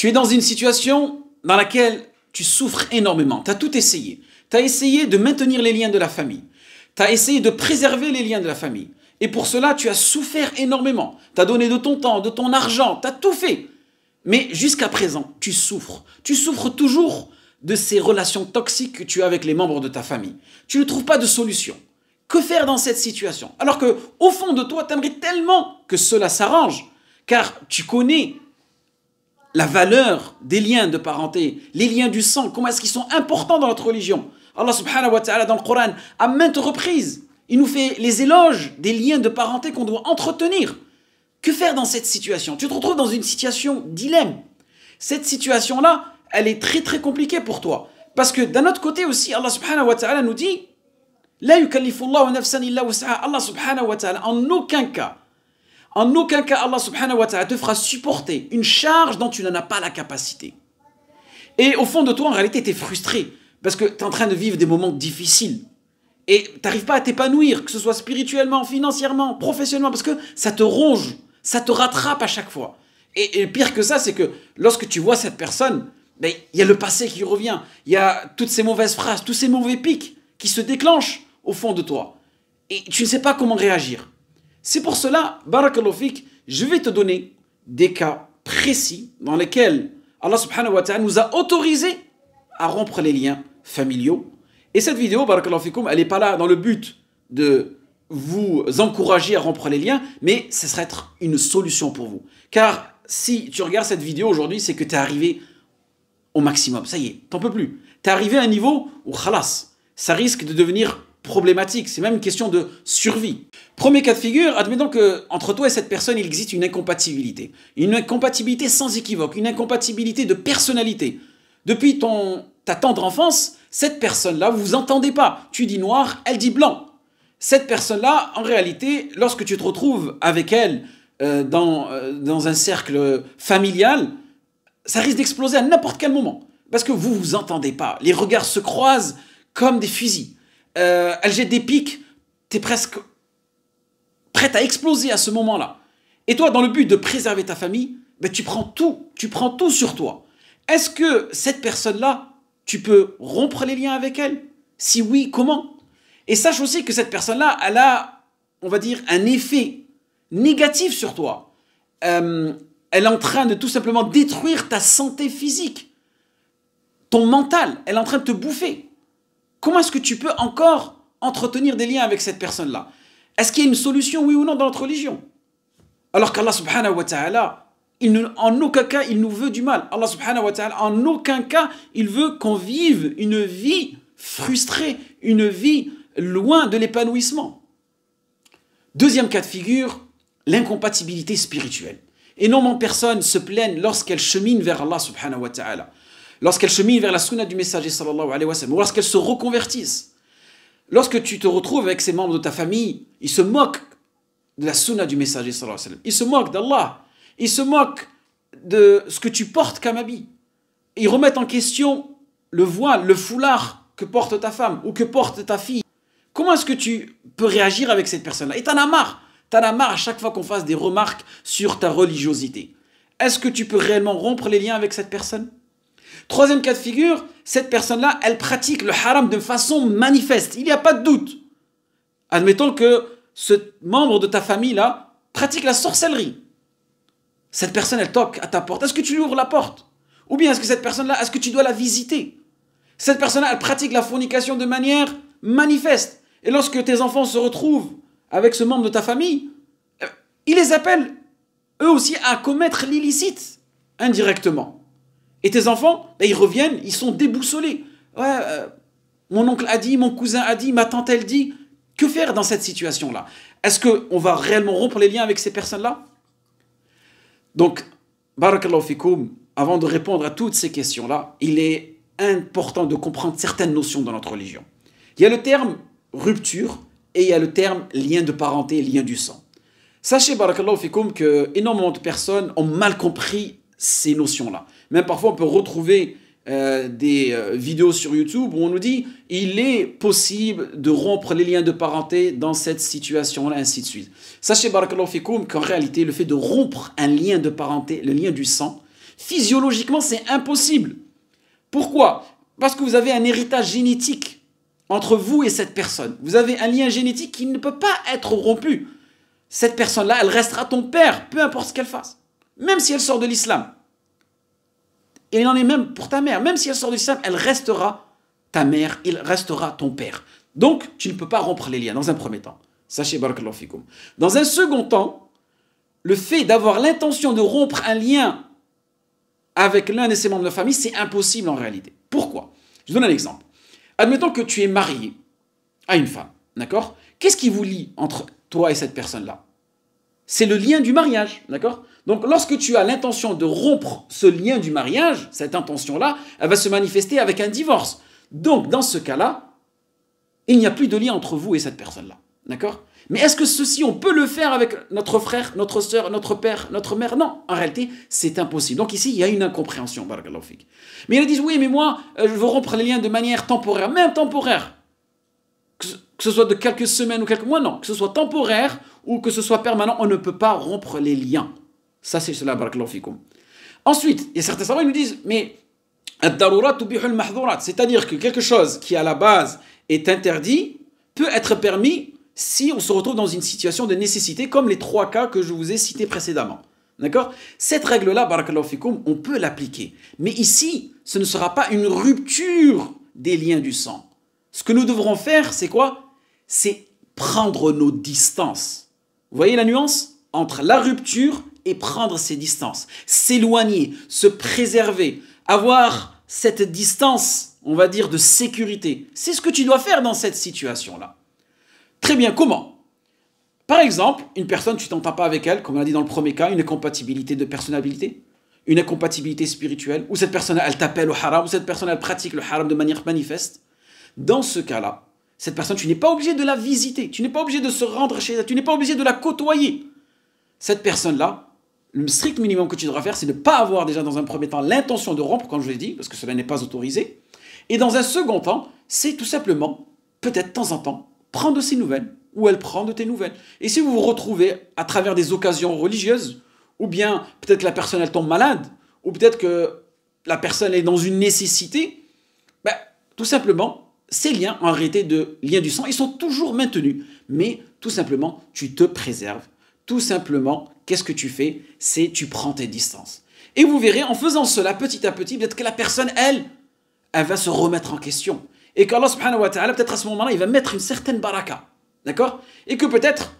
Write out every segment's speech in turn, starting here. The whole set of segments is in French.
Tu es dans une situation dans laquelle tu souffres énormément. Tu as tout essayé. Tu as essayé de maintenir les liens de la famille. Tu as essayé de préserver les liens de la famille. Et pour cela, tu as souffert énormément. Tu as donné de ton temps, de ton argent, tu as tout fait. Mais jusqu'à présent, tu souffres. Tu souffres toujours de ces relations toxiques que tu as avec les membres de ta famille. Tu ne trouves pas de solution. Que faire dans cette situation Alors que au fond de toi, tu aimerais tellement que cela s'arrange, car tu connais la valeur des liens de parenté, les liens du sang, comment est-ce qu'ils sont importants dans notre religion. Allah subhanahu wa ta'ala dans le Coran, à maintes reprises, il nous fait les éloges des liens de parenté qu'on doit entretenir. Que faire dans cette situation Tu te retrouves dans une situation dilemme. Cette situation-là, elle est très très compliquée pour toi. Parce que d'un autre côté aussi, Allah subhanahu wa ta'ala nous dit, La Allah subhanahu wa ta'ala, en aucun cas, en aucun cas, Allah subhanahu wa ta'ala te fera supporter une charge dont tu n'en as pas la capacité. Et au fond de toi, en réalité, tu es frustré parce que tu es en train de vivre des moments difficiles. Et tu n'arrives pas à t'épanouir, que ce soit spirituellement, financièrement, professionnellement, parce que ça te ronge, ça te rattrape à chaque fois. Et, pire que ça, c'est que lorsque tu vois cette personne, ben, il y a le passé qui revient, il y a toutes ces mauvaises phrases, tous ces mauvais pics qui se déclenchent au fond de toi. Et tu ne sais pas comment réagir. C'est pour cela, Fik, je vais te donner des cas précis dans lesquels Allah subhanahu wa ta'ala nous a autorisé à rompre les liens familiaux. Et cette vidéo, Barakallahu elle n'est pas là dans le but de vous encourager à rompre les liens, mais ce serait être une solution pour vous. Car si tu regardes cette vidéo aujourd'hui, c'est que tu es arrivé au maximum. Ça y est, t'en peux plus. Tu es arrivé à un niveau où, khalas, ça risque de devenir problématique, c'est même une question de survie. Premier cas de figure, admettons que entre toi et cette personne, il existe une incompatibilité. Une incompatibilité sans équivoque, une incompatibilité de personnalité. Depuis ton, ta tendre enfance, cette personne-là, vous vous entendez pas. Tu dis noir, elle dit blanc. Cette personne-là, en réalité, lorsque tu te retrouves avec elle euh, dans, euh, dans un cercle familial, ça risque d'exploser à n'importe quel moment. Parce que vous vous entendez pas. Les regards se croisent comme des fusils elle euh, jette des pics, t'es presque prête à exploser à ce moment-là. Et toi, dans le but de préserver ta famille, ben, tu prends tout, tu prends tout sur toi. Est-ce que cette personne-là, tu peux rompre les liens avec elle Si oui, comment Et sache aussi que cette personne-là, elle a, on va dire, un effet négatif sur toi. Euh, elle est en train de tout simplement détruire ta santé physique, ton mental, elle est en train de te bouffer comment est-ce que tu peux encore entretenir des liens avec cette personne-là Est-ce qu'il y a une solution, oui ou non, dans notre religion Alors qu'Allah subhanahu wa ta'ala, en aucun cas, il nous veut du mal. Allah subhanahu wa ta'ala, en aucun cas, il veut qu'on vive une vie frustrée, une vie loin de l'épanouissement. Deuxième cas de figure, l'incompatibilité spirituelle. Et non, personne se plaignent lorsqu'elles cheminent vers Allah subhanahu wa ta'ala lorsqu'elles cheminent vers la sunna du messager sallallahu alayhi wa sallam, ou lorsqu'elles se reconvertissent, lorsque tu te retrouves avec ces membres de ta famille, ils se moquent de la sunna du messager sallallahu alayhi wa sallam, ils se moquent d'Allah, ils se moquent de ce que tu portes comme habit, ils remettent en question le voile, le foulard que porte ta femme ou que porte ta fille. Comment est-ce que tu peux réagir avec cette personne-là Et t'en as marre T'en as marre à chaque fois qu'on fasse des remarques sur ta religiosité. Est-ce que tu peux réellement rompre les liens avec cette personne Troisième cas de figure, cette personne-là, elle pratique le haram de façon manifeste. Il n'y a pas de doute. Admettons que ce membre de ta famille-là pratique la sorcellerie. Cette personne, elle toque à ta porte. Est-ce que tu lui ouvres la porte Ou bien est-ce que cette personne-là, est-ce que tu dois la visiter Cette personne-là, elle pratique la fornication de manière manifeste. Et lorsque tes enfants se retrouvent avec ce membre de ta famille, euh, ils les appellent eux aussi à commettre l'illicite indirectement. Et tes enfants, ben, ils reviennent, ils sont déboussolés. Ouais, euh, mon oncle a dit, mon cousin a dit, ma tante elle dit. Que faire dans cette situation-là Est-ce qu'on va réellement rompre les liens avec ces personnes-là Donc, barakallahu fikoum, avant de répondre à toutes ces questions-là, il est important de comprendre certaines notions dans notre religion. Il y a le terme rupture et il y a le terme lien de parenté lien du sang. Sachez, barakallahu fikoum, que énormément de personnes ont mal compris ces notions-là. Même parfois, on peut retrouver euh, des euh, vidéos sur YouTube où on nous dit il est possible de rompre les liens de parenté dans cette situation-là, ainsi de suite. Sachez, Barakallahu Fikoum, qu'en réalité, le fait de rompre un lien de parenté, le lien du sang, physiologiquement, c'est impossible. Pourquoi Parce que vous avez un héritage génétique entre vous et cette personne. Vous avez un lien génétique qui ne peut pas être rompu. Cette personne-là, elle restera ton père, peu importe ce qu'elle fasse, même si elle sort de l'islam. Et il en est même pour ta mère. Même si elle sort du simple, elle restera ta mère, il restera ton père. Donc, tu ne peux pas rompre les liens dans un premier temps. Sachez barakallahu fikoum. Dans un second temps, le fait d'avoir l'intention de rompre un lien avec l'un de ses membres de la famille, c'est impossible en réalité. Pourquoi Je donne un exemple. Admettons que tu es marié à une femme, d'accord Qu'est-ce qui vous lie entre toi et cette personne-là c'est le lien du mariage, d'accord Donc lorsque tu as l'intention de rompre ce lien du mariage, cette intention-là, elle va se manifester avec un divorce. Donc dans ce cas-là, il n'y a plus de lien entre vous et cette personne-là, d'accord Mais est-ce que ceci, on peut le faire avec notre frère, notre soeur, notre père, notre mère Non, en réalité, c'est impossible. Donc ici, il y a une incompréhension, Mais ils disent, oui, mais moi, euh, je veux rompre les liens de manière temporaire, même temporaire. Que ce soit de quelques semaines ou quelques mois, non, que ce soit temporaire ou que ce soit permanent, on ne peut pas rompre les liens. Ça, c'est cela, fikum. Ensuite, il y a certains savants qui nous disent, mais c'est-à-dire que quelque chose qui à la base est interdit peut être permis si on se retrouve dans une situation de nécessité, comme les trois cas que je vous ai cités précédemment. D'accord Cette règle-là, fikum, on peut l'appliquer. Mais ici, ce ne sera pas une rupture des liens du sang. Ce que nous devrons faire, c'est quoi C'est prendre nos distances. Vous voyez la nuance Entre la rupture et prendre ses distances. S'éloigner, se préserver, avoir cette distance, on va dire, de sécurité. C'est ce que tu dois faire dans cette situation-là. Très bien, comment Par exemple, une personne, tu t'entends pas avec elle, comme on l'a dit dans le premier cas, une incompatibilité de personnalité, une incompatibilité spirituelle, ou cette personne, elle t'appelle au haram, ou cette personne, elle pratique le haram de manière manifeste. Dans ce cas-là, cette personne, tu n'es pas obligé de la visiter, tu n'es pas obligé de se rendre chez elle, tu n'es pas obligé de la côtoyer. Cette personne-là, le strict minimum que tu devras faire, c'est de ne pas avoir déjà dans un premier temps l'intention de rompre, comme je l'ai dit, parce que cela n'est pas autorisé. Et dans un second temps, c'est tout simplement, peut-être de temps en temps, prendre de ses nouvelles, ou elle prend de tes nouvelles. Et si vous vous retrouvez à travers des occasions religieuses, ou bien peut-être que la personne elle tombe malade, ou peut-être que la personne est dans une nécessité, ben, tout simplement, ces liens, ont réalité de liens du sang, ils sont toujours maintenus. Mais tout simplement, tu te préserves. Tout simplement, qu'est-ce que tu fais C'est tu prends tes distances. Et vous verrez, en faisant cela petit à petit, peut-être que la personne, elle, elle va se remettre en question. Et qu'Allah subhanahu wa ta'ala, peut-être à ce moment-là, il va mettre une certaine baraka. D'accord Et que peut-être,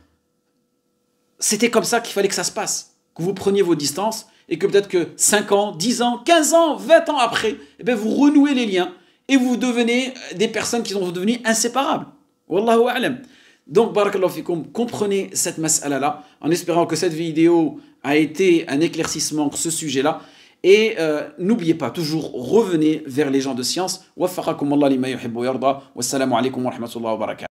c'était comme ça qu'il fallait que ça se passe. Que vous preniez vos distances et que peut-être que 5 ans, 10 ans, 15 ans, 20 ans après, et eh bien vous renouez les liens et vous devenez des personnes qui sont devenues inséparables. Wallahu a'lam. Donc, barakallahu fikum, comprenez cette mas'ala-là, en espérant que cette vidéo a été un éclaircissement sur ce sujet-là. Et euh, n'oubliez pas, toujours revenez vers les gens de science. Waffaqakum Allah yuhibbu yarda. Wassalamu alaikum wa rahmatullahi wa barakatuh.